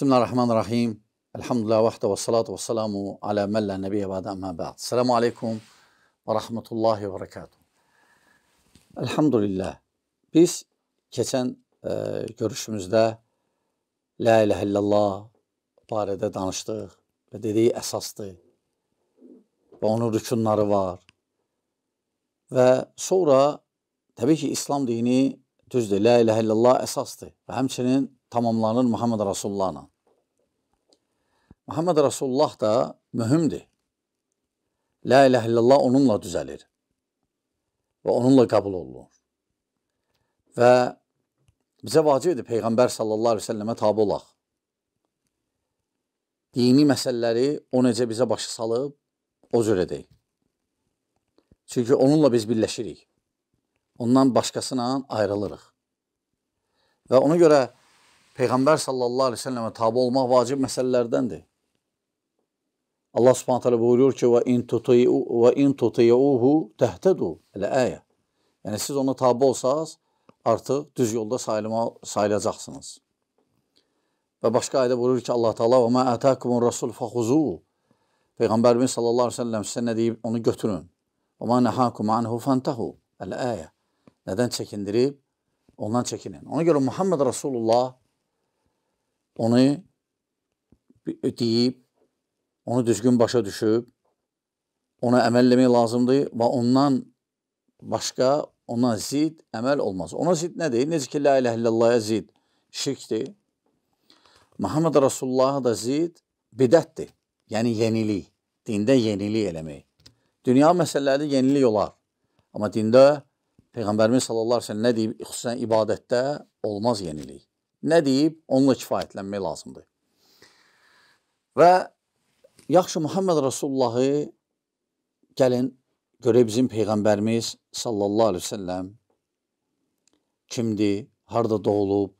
بسم الله الرحمن الرحيم الحمد لله وحده والصلاة والسلام على من لا نبي بعد أما بعد السلام عليكم və rahmetullahi və bərəkatuhu. Elhamdülillah. Biz keçən ə, e, görüşümüzdə la ilahe illallah barədə danışdıq və dedik əsasdır. Və onun rükunları var. Və sonra təbii ki, İslam dini düzdür. La ilahe illallah əsasdır. Və həmçinin tamamlanır Muhammed Rasulullahla. Muhammed Rasulullah da mühümdür. La ilahe illallah onunla düzəlir və onunla qəbul olunur. Və bizə vacibdir Peyğəmbər sallallahu aleyhi ve səlləmə tabi olaq. Dini məsələləri o necə bizə başa salıb, o cür edək. Çünki onunla biz birləşirik. Ondan başqasına ayrılırıq. Və ona görə Peyğəmbər sallallahu əleyhi və səlləmə tabe olmaq vacib məsələlərdəndir. Allah Subhanahu taala buyurur ki: "Və in tutiyu və in tutiyuhu tahtadu." Elə-ayə. Yəni siz ona tabe olsaz, artıq düz yolda sayılma, sayılacaqsınız. Və başqa ayədə buyurur ki, Allah Taala: "Və ma atakumur rasul fakhuzu." Peyğəmbərimiz sallallahu əleyhi və səlləm sizə nə deyib, onu götürün. "Və ma nahakum anhu fantahu." Elə-ayə. Nədən çəkindirib? Ondan çəkinin. Ona görə Muhammed Rasulullah onu deyib, onu düzgün başa düşüb, ona əməl eləmək lazımdır və ondan başqa, ona zid əməl olmaz. Ona zid nədir? Necə ki, la ilə illallahə zid şirkdir. Muhammed Rasulullah da zid bidətdir. Yəni, yenilik. Dində yenilik eləmək. Dünya məsələləri yenilik olar. Amma dində Peyğəmbərimiz sallallahu aleyhi ve sellem nə deyib? Xüsusən ibadətdə olmaz yenilik nə deyib, onunla kifayətlənmək lazımdır. Və yaxşı Muhammed Rasulullahı gəlin görək bizim peyğəmbərimiz sallallahu əleyhi və səlləm kimdir, harda doğulub?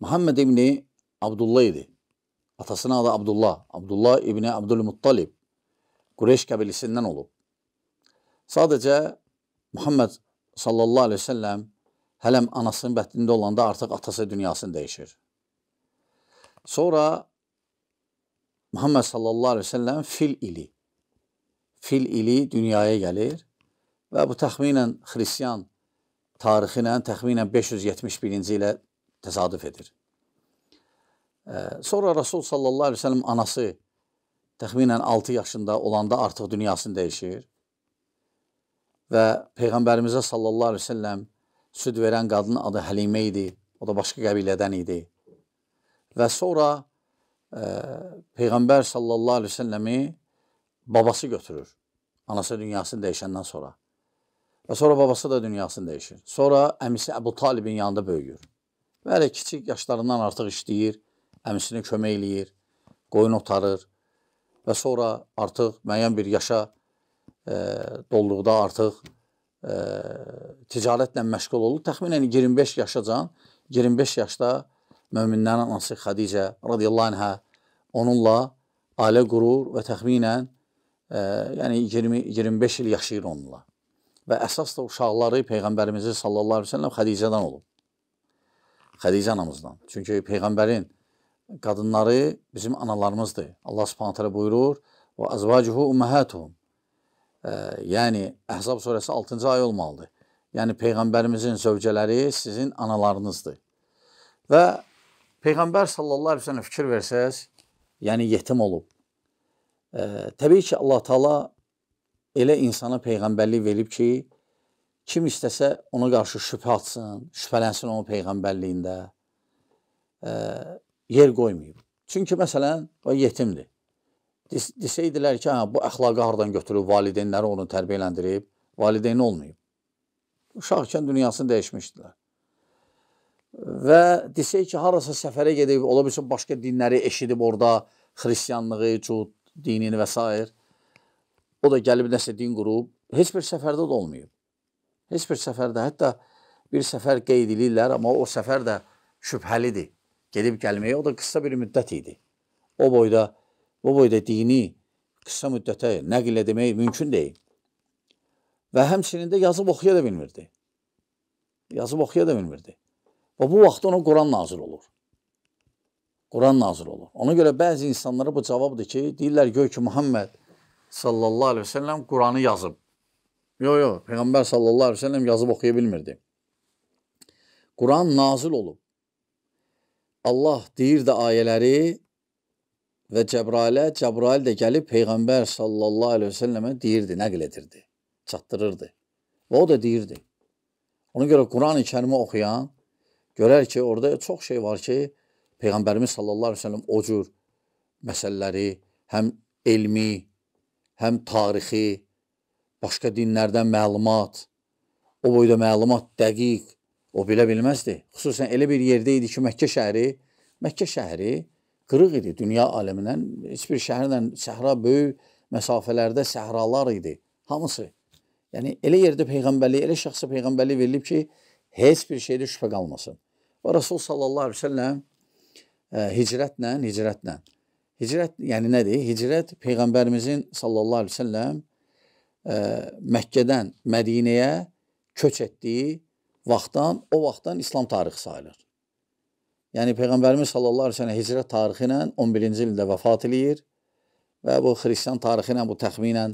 Muhammed ibn Abdullah idi. Atasının adı Abdullah. Abdullah ibn Abdülmuttalib. Qureyş qəbilisindən olub. Sadəcə Muhammed sallallahu əleyhi və səlləm Hələm anasının bətnində olanda artıq atası dünyasını dəyişir. Sonra Muhammed sallallahu aleyhi ve sellem fil ili, fil ili dünyaya gəlir və bu təxminən xristiyan tarixinə təxminən 571-ci ilə təsadüf edir. Sonra Rasul sallallahu aleyhi ve sellem anası təxminən 6 yaşında olanda artıq dünyasını dəyişir və Peyğəmbərimizə sallallahu aleyhi ve sellem Süd verən qadının adı Həlimə idi. O da başqa qəbilədən idi. Və sonra e, Peyğəmbər sallallahu əleyhi və səlləmi babası götürür. Anası dünyasını dəyişəndən sonra. Və sonra babası da dünyasını dəyişir. Sonra əmisi Əbu Talibin yanında böyüyür. Və hələ kiçik yaşlarından artıq işləyir, əmisini kömək eləyir, qoyun otarır və sonra artıq müəyyən bir yaşa e, dolduqda artıq ə, ticarətlə məşğul olub. Təxminən 25 yaşacan, 25 yaşda möminlərin anası Xadicə radiyallahu anha onunla ailə qurur və təxminən ə, yəni 20 25 il yaşayır onunla. Və əsas da uşaqları peyğəmbərimiz sallallahu əleyhi və səlləm Xadicədən olub. Xədicə anamızdan. Çünki peyğəmbərin qadınları bizim analarımızdır. Allah Subhanahu taala buyurur: "Və azvacuhu ummahatuhum." e, yəni Əhzab surəsi 6-cı ay olmalıdır. Yəni peyğəmbərimizin zövcələri sizin analarınızdır. Və peyğəmbər sallallahu əleyhi və səlləm fikir versəz, yəni yetim olub. E, təbii ki, Allah Taala elə insana peyğəmbərlik verib ki, kim istəsə ona qarşı şübhə atsın, şübhələnsin onun peyğəmbərliyində. E, yer qoymayıb. Çünki məsələn, o yetimdir desəydilər ki, hə, bu əxlaqı hardan götürüb, valideynləri onu tərbiyələndirib, valideyn olmayıb. Uşaqkən dünyasını dəyişmişdilər. Və desək ki, harasa səfərə gedib, ola bilsin başqa dinləri eşidib orada, xristiyanlığı, cud dinini və s. O da gəlib nəsə din qurub, heç bir səfərdə də olmayıb. Heç bir səfərdə, hətta bir səfər qeyd edirlər, amma o səfər də şübhəlidir. Gedib gəlməyə o da qısa bir müddət idi. O boyda bu boyda dini qısa müddətə nəql etmək mümkün deyil. Və həmçinin də yazıb oxuya da bilmirdi. Yazıb oxuya da bilmirdi. Və bu vaxt ona Quran nazil olur. Quran nazil olur. Ona görə bəzi insanlara bu cavabdır ki, deyirlər gör ki, Muhammed sallallahu aleyhi ve sellem Quranı yazıb. Yox, yox, Peyğəmbər sallallahu aleyhi ve sellem yazıb oxuya bilmirdi. Quran nazil olub. Allah deyir də ayələri Və Cəbralə, Cəbrail də gəlib Peyğəmbər sallallahu aleyhi və səlləmə deyirdi, nəql edirdi, çatdırırdı. Və o da deyirdi. Ona görə Quran-ı kərimi oxuyan görər ki, orada çox şey var ki, Peyğəmbərimiz sallallahu aleyhi və səlləm o cür məsələləri həm elmi, həm tarixi, başqa dinlərdən məlumat, o boyda məlumat dəqiq, o bilə bilməzdi. Xüsusən elə bir yerdə idi ki, Məkkə şəhəri, Məkkə şəhəri qırıq idi dünya aləmindən. Heç bir şəhərlə səhra böyük məsafələrdə səhralar idi hamısı. Yəni elə yerdə peyğəmbərlik, elə şəxsə peyğəmbərlik verilib ki, heç bir şeydə şübhə qalmasın. Və Rasul sallallahu əleyhi və səlləm e, hicrətlə, hicrətlə. Hicrət yəni nədir? Hicrət peyğəmbərimizin sallallahu əleyhi və səlləm ə, e, Məkkədən Mədinəyə köç etdiyi vaxtdan o vaxtdan İslam tarixi sayılır. Yəni Peyğəmbərimiz sallallahu əleyhi və səlləm Hicrə tarixi ilə 11-ci ildə vəfat eləyir və bu xristian tarixi ilə bu təxminən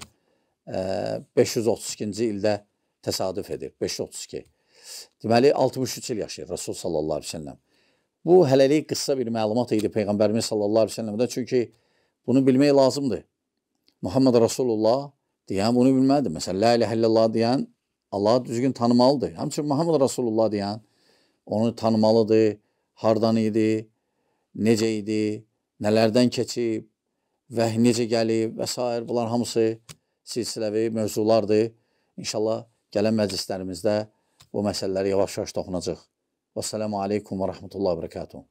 532-ci e, ildə təsadüf edir. 532. Deməli 63 il yaşayır Rasul sallallahu əleyhi və səlləm. Bu hələlik qısa bir məlumat idi Peyğəmbərimiz sallallahu əleyhi və səlləmdə çünki bunu bilmək lazımdır. Muhammed Rasulullah deyən bunu bilməlidir. Məsələn, la ilahə illallah deyən Allahı düzgün tanımalıdır. Həmçinin Muhammed Rasulullah deyən onu tanımalıdır hardan idi, necə idi, nələrdən keçib və necə gəlib və s. bunlar hamısı silsiləvi mövzulardır. İnşallah gələn məclislərimizdə bu məsələlərə yavaş-yavaş toxunacaq. Vəssalamu aleykum və rəhmətullah və bərəkatuhu.